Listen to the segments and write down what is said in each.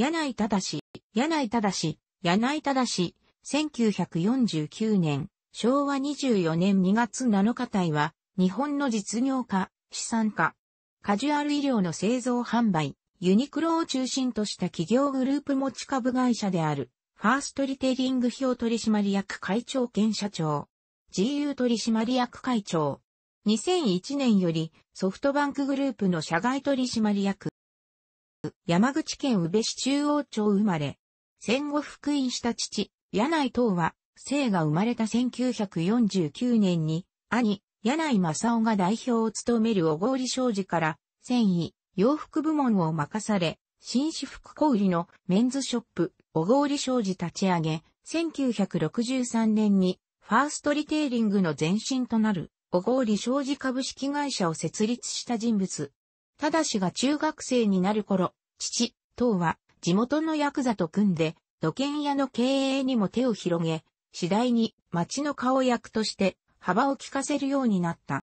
柳井正、柳井正、柳井正、1949年、昭和24年2月7日隊は、日本の実業家、資産家、カジュアル医療の製造販売、ユニクロを中心とした企業グループ持ち株会社である、ファーストリテイリング表取締役会長兼社長、GU 取締役会長、2001年よりソフトバンクグループの社外取締役、山口県宇部市中央町生まれ。戦後復員した父、柳井東は、生が生まれた1949年に、兄、柳井正夫が代表を務める小郡商事から、繊維、洋服部門を任され、紳士服小売のメンズショップ、小郡商事立ち上げ、1963年に、ファーストリテイリングの前身となる、小郡商事株式会社を設立した人物。ただしが中学生になる頃、父、等は地元のヤクザと組んで、土建屋の経営にも手を広げ、次第に町の顔役として幅を利かせるようになった。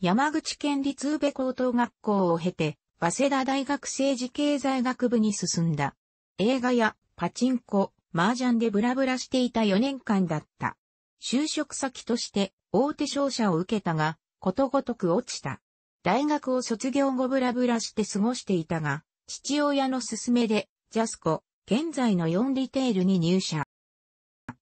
山口県立宇部高等学校を経て、早稲田大学政治経済学部に進んだ。映画やパチンコ、麻雀でブラブラしていた4年間だった。就職先として大手商社を受けたが、ことごとく落ちた。大学を卒業後ブラブラして過ごしていたが、父親の勧めで、ジャスコ、現在の4リテールに入社。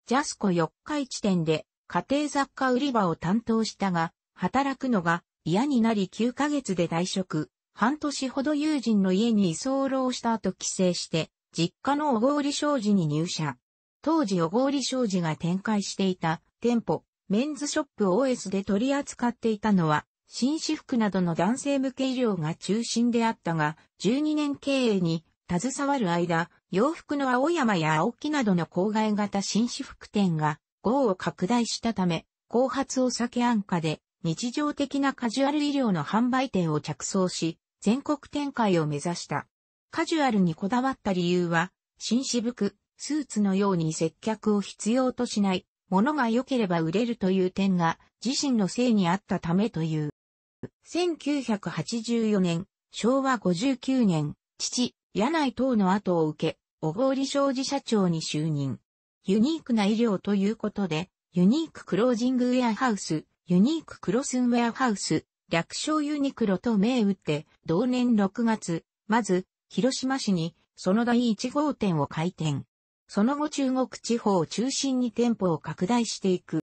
ジャスコ四日市店で家庭雑貨売り場を担当したが、働くのが嫌になり9ヶ月で退職、半年ほど友人の家に居候した後帰省して、実家の小郡商事に入社。当時小郡商事が展開していた店舗、メンズショップ OS で取り扱っていたのは、紳士服などの男性向け医療が中心であったが、12年経営に携わる間、洋服の青山や青木などの郊外型紳士服店が号を拡大したため、後発を避け安価で日常的なカジュアル医療の販売店を着想し、全国展開を目指した。カジュアルにこだわった理由は、紳士服、スーツのように接客を必要としない、ものが良ければ売れるという点が自身のせいにあったためという。1984年、昭和59年、父、柳井等の後を受け、小郡商事社長に就任。ユニークな医療ということで、ユニーククロージングウェアハウス、ユニーククロスンウェアハウス、略称ユニクロと銘打って、同年6月、まず、広島市に、その第1号店を開店。その後中国地方を中心に店舗を拡大していく。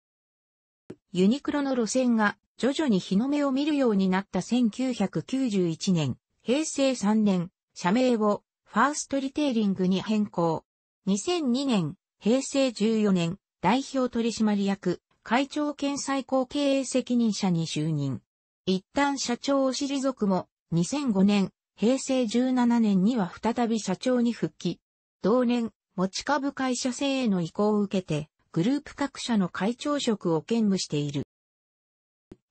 ユニクロの路線が徐々に日の目を見るようになった1991年、平成3年、社名をファーストリテイリングに変更。2002年、平成14年、代表取締役、会長兼最高経営責任者に就任。一旦社長を退くも、2005年、平成17年には再び社長に復帰。同年、持ち株会社制への移行を受けて、グループ各社の会長職を兼務している。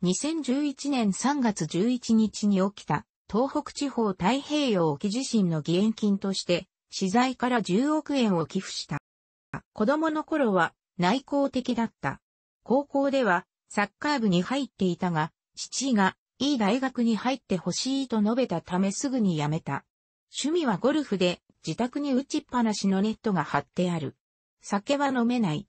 2011年3月11日に起きた東北地方太平洋沖地震の義援金として、資材から10億円を寄付した。子供の頃は内向的だった。高校ではサッカー部に入っていたが、父がいい大学に入ってほしいと述べたためすぐに辞めた。趣味はゴルフで自宅に打ちっぱなしのネットが張ってある。酒は飲めない。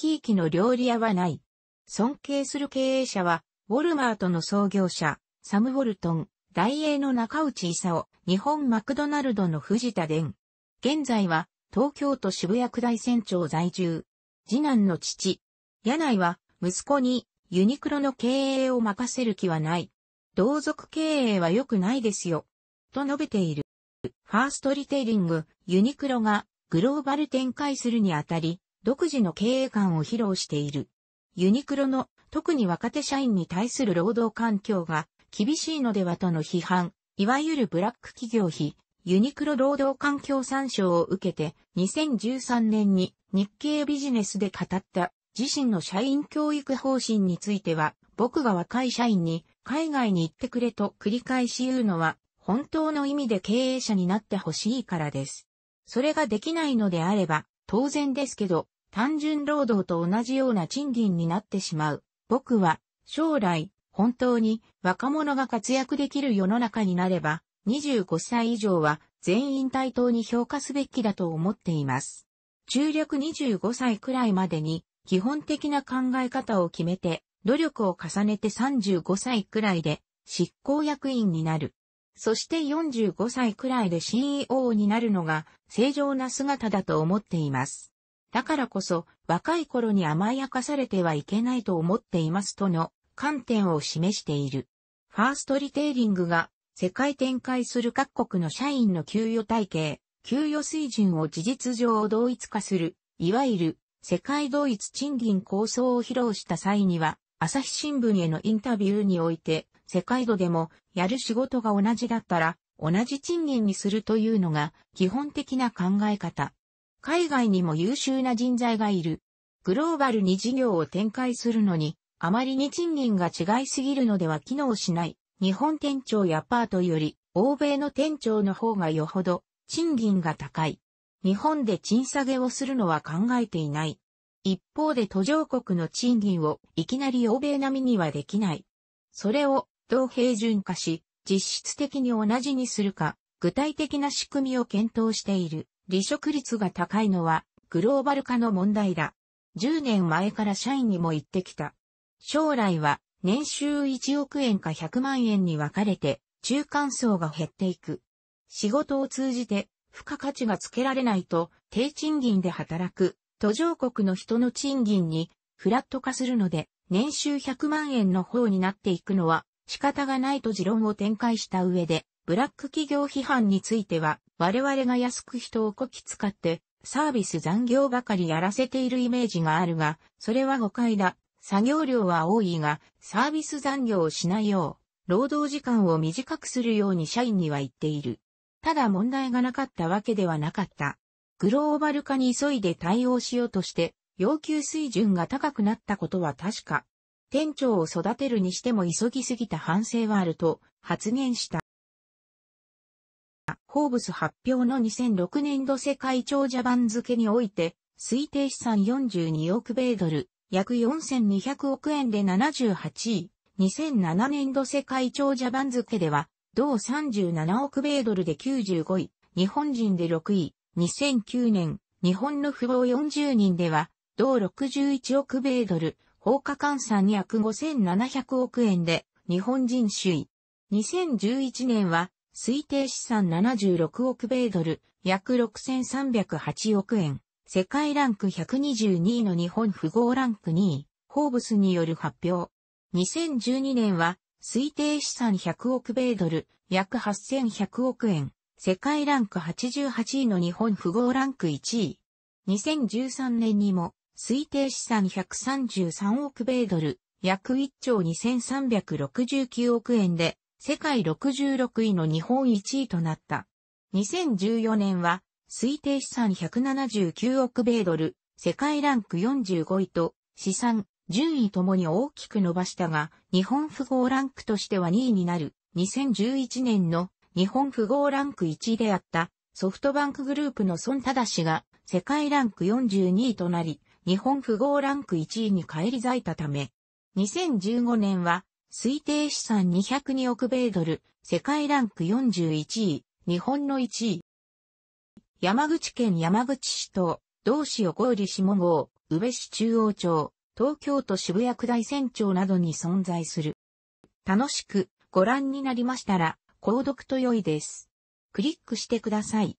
ひいきの料理屋はない。尊敬する経営者は、ウォルマートの創業者、サム・ウォルトン、大英の中内勲、日本マクドナルドの藤田伝。現在は、東京都渋谷区大船長在住。次男の父。柳井は、息子に、ユニクロの経営を任せる気はない。同族経営は良くないですよ。と述べている。ファーストリテイリング、ユニクロがグローバル展開するにあたり、独自の経営観を披露している。ユニクロの特に若手社員に対する労働環境が厳しいのではとの批判、いわゆるブラック企業比、ユニクロ労働環境参照を受けて2013年に日経ビジネスで語った自身の社員教育方針については僕が若い社員に海外に行ってくれと繰り返し言うのは本当の意味で経営者になってほしいからです。それができないのであれば当然ですけど単純労働と同じような賃金になってしまう。僕は、将来、本当に若者が活躍できる世の中になれば、25歳以上は全員対等に評価すべきだと思っています。中略25歳くらいまでに基本的な考え方を決めて、努力を重ねて35歳くらいで執行役員になる。そして45歳くらいで CEO になるのが正常な姿だと思っています。だからこそ、若い頃に甘やかされてはいけないと思っていますとの観点を示している。ファーストリテイリングが世界展開する各国の社員の給与体系、給与水準を事実上同一化する、いわゆる世界同一賃金構想を披露した際には、朝日新聞へのインタビューにおいて、世界度でもやる仕事が同じだったら同じ賃金にするというのが基本的な考え方。海外にも優秀な人材がいる。グローバルに事業を展開するのに、あまりに賃金が違いすぎるのでは機能しない。日本店長やパートより、欧米の店長の方がよほど、賃金が高い。日本で賃下げをするのは考えていない。一方で途上国の賃金をいきなり欧米並みにはできない。それを同平準化し、実質的に同じにするか、具体的な仕組みを検討している。離職率が高いのは、グローバル化の問題だ。10年前から社員にも言ってきた。将来は、年収1億円か100万円に分かれて、中間層が減っていく。仕事を通じて、付加価値がつけられないと、低賃金で働く、途上国の人の賃金に、フラット化するので、年収100万円の方になっていくのは、仕方がないと持論を展開した上で、ブラック企業批判については、我々が安く人をこき使って、サービス残業ばかりやらせているイメージがあるが、それは誤解だ。作業量は多いが、サービス残業をしないよう、労働時間を短くするように社員には言っている。ただ問題がなかったわけではなかった。グローバル化に急いで対応しようとして、要求水準が高くなったことは確か。店長を育てるにしても急ぎすぎた反省はあると発言した。ホーブス発表の2006年度世界長者番付において、推定資産42億米ドル、約4200億円で78位。2007年度世界長者番付では、同37億米ドルで95位、日本人で6位。2009年、日本の富豪40人では、同61億米ドル、放火換算約5700億円で、日本人首位。2011年は、推定資産76億米ドル、約6308億円、世界ランク122位の日本富豪ランク2位、ホーブスによる発表。2012年は、推定資産100億米ドル、約8100億円、世界ランク88位の日本富豪ランク1位。2013年にも、推定資産133億米ドル、約1兆2369億円で、世界66位の日本1位となった。2014年は、推定資産179億米ドル、世界ランク45位と、資産、順位ともに大きく伸ばしたが、日本富豪ランクとしては2位になる、2011年の日本富豪ランク1位であった、ソフトバンクグループの孫忠氏が、世界ランク42位となり、日本富豪ランク1位に返り咲いたため、2015年は、推定資産202億米ドル、世界ランク41位、日本の1位。山口県山口市と、同市横織下郷、宇部市中央町、東京都渋谷区大船町などに存在する。楽しくご覧になりましたら、購読と良いです。クリックしてください。